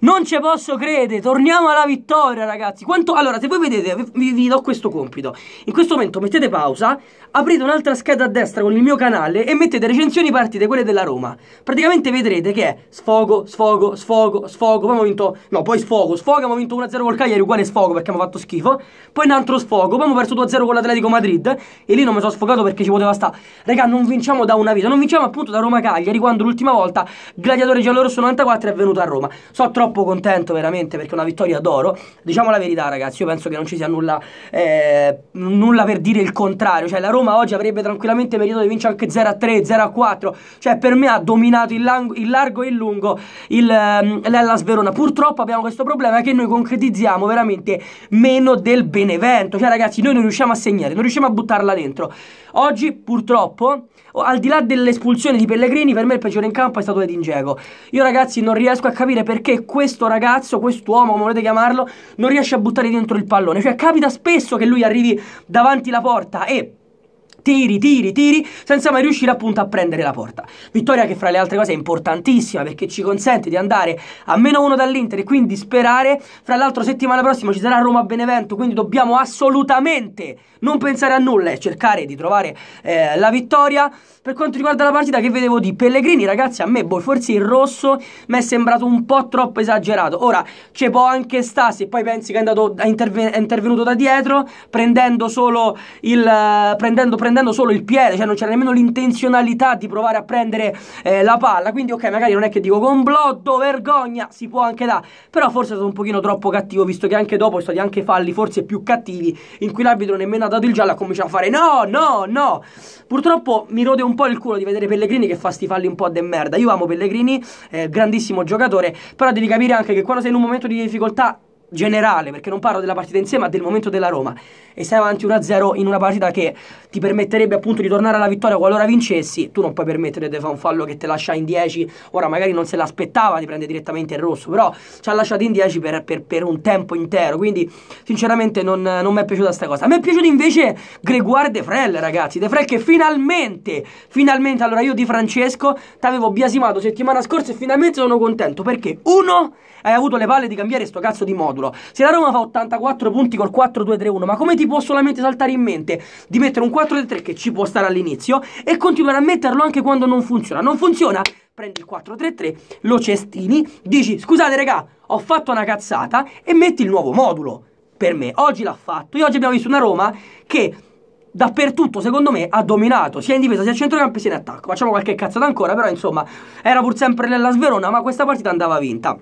Non ci posso credere, torniamo alla vittoria ragazzi Quanto... Allora, se voi vedete, vi, vi, do questo compito In questo momento mettete pausa Aprite un'altra scheda a destra con il mio canale E mettete recensioni partite, quelle della Roma Praticamente vedrete che è sfogo, sfogo, sfogo, sfogo Poi abbiamo vinto... No, poi sfogo, sfogo Abbiamo vinto 1-0 col Cagliari, uguale sfogo perché abbiamo fatto schifo Poi un altro sfogo, poi abbiamo perso 2-0 con l'Atletico Madrid E lì non mi sono sfogato perché ci poteva stare Raga, non vinciamo da una vita Non vinciamo appunto da Roma-Cagliari Quando l'ultima volta Gladiatore Giallorosso 94 è venuto a Roma So troppo troppo contento veramente perché è una vittoria d'oro. Diciamo la verità, ragazzi, io penso che non ci sia nulla, eh, nulla per dire il contrario. Cioè, la Roma oggi avrebbe tranquillamente meritato di vincere anche 0-3, a 0-4. a Cioè, per me ha dominato il, lang- il largo e il lungo il, um, ehm, l'Ellas Verona. Purtroppo abbiamo questo problema che noi concretizziamo veramente meno del Benevento. Cioè, ragazzi, noi non riusciamo a segnare, non riusciamo a buttarla dentro. Oggi, purtroppo, al di là dell'espulsione di Pellegrini, per me il peggiore in campo è stato Edin Dzeko. Io, ragazzi, non riesco a capire perché questo ragazzo, quest'uomo, come volete chiamarlo, non riesce a buttare dentro il pallone. Cioè capita spesso che lui arrivi davanti la porta e tiri, tiri, tiri, senza mai riuscire appunto a prendere la porta. Vittoria che fra le altre cose è importantissima perché ci consente di andare a meno uno dall'Inter e quindi sperare. Fra l'altro settimana prossima ci sarà Roma-Benevento, quindi dobbiamo assolutamente non pensare a nulla e cercare di trovare eh, la vittoria. Per quanto riguarda la partita che vedevo di Pellegrini, ragazzi, a me boh, forse il rosso mi è sembrato un po' troppo esagerato. Ora, ci può anche sta se poi pensi che è, andato, è, interven- è intervenuto da dietro prendendo solo il... prendendo, prendendo prendendo solo il piede, cioè non c'era nemmeno l'intenzionalità di provare a prendere eh, la palla. Quindi, ok, magari non è che dico con complotto, vergogna, si può anche da. Però forse è stato un pochino troppo cattivo, visto che anche dopo sono stati anche falli, forse più cattivi, in cui l'arbitro nemmeno ha dato il giallo e ha cominciato a fare no, no, no. Purtroppo mi rode un po' il culo di vedere Pellegrini che fa sti falli un po' de merda. Io amo Pellegrini, eh, grandissimo giocatore, però devi capire anche che quando sei in un momento di difficoltà generale, perché non parlo della partita insieme, ma del momento della Roma. E sei avanti 1-0 in una partita che ti permetterebbe appunto di tornare alla vittoria qualora vincessi, tu non puoi permettere di fare un fallo che te lascia in 10, ora magari non se l'aspettava di prendere direttamente il rosso, però ci ha lasciato in 10 per, per, per un tempo intero, quindi sinceramente non, non mi è piaciuta questa cosa. A me è piaciuto invece Gregoire De Frel, ragazzi, De Frel che finalmente, finalmente, allora io di Francesco ti avevo biasimato settimana scorsa e finalmente sono contento perché uno, hai avuto le palle di cambiare sto cazzo di modulo, 1 Se la Roma fa 84 punti col 4-2-3-1, ma come ti può solamente saltare in mente di mettere un 4-3 che ci può stare all'inizio e continuare a metterlo anche quando non funziona? Non funziona? Prendi il 4-3-3, lo cestini, dici scusate raga, ho fatto una cazzata e metti il nuovo modulo. Per me, oggi l'ha fatto. E oggi abbiamo visto una Roma che dappertutto, secondo me, ha dominato sia in difesa sia a centrocampo sia in attacco. Facciamo qualche cazzata ancora, però insomma, era pur sempre nella Sverona, ma questa partita andava vinta.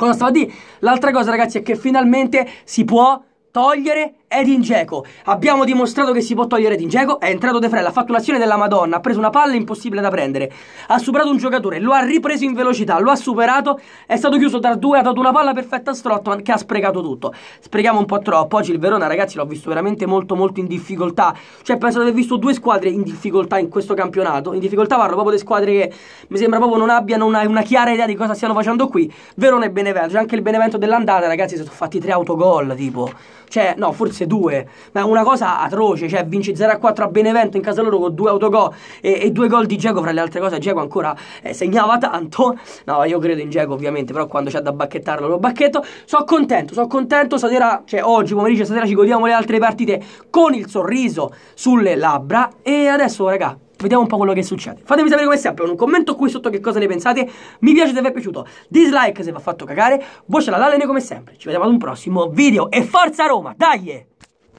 Cosa stavo a dire? L'altra cosa, ragazzi, è che finalmente si può togliere Edin Dzeko. Abbiamo dimostrato che si può togliere Edin Dzeko. È entrato De Frella, ha fatto un'azione della Madonna, ha preso una palla impossibile da prendere. Ha superato un giocatore, lo ha ripreso in velocità, lo ha superato. È stato chiuso tra due, ha dato una palla perfetta a Strottman che ha sprecato tutto. Sprechiamo un po' troppo. Oggi il Verona, ragazzi, l'ho visto veramente molto molto in difficoltà. Cioè, penso di aver visto due squadre in difficoltà in questo campionato. In difficoltà parlo proprio delle squadre che mi sembra proprio non abbiano una, una chiara idea di cosa stiano facendo qui. Verona e Benevento. Cioè, anche il Benevento dell'andata, ragazzi, si sono fatti tre autogol, tipo. Cioè, no, forse perse due, ma una cosa atroce, cioè vince 0-4 a a Benevento in casa loro con due autogol e, e due gol di Geco, fra le altre cose Geco ancora eh, segnava tanto, no io credo in Geco ovviamente, però quando c'è da bacchettarlo lo bacchetto, sono contento, sono contento, stasera, cioè oggi pomeriggio stasera ci godiamo le altre partite con il sorriso sulle labbra e adesso raga Vediamo un po' quello che succede. Fatemi sapere come sempre con un commento qui sotto che cosa ne pensate. Mi piace se vi è piaciuto. Dislike se vi ha fatto cagare. Voce alla Lalene come sempre. Ci vediamo ad un prossimo video. E forza Roma, dai!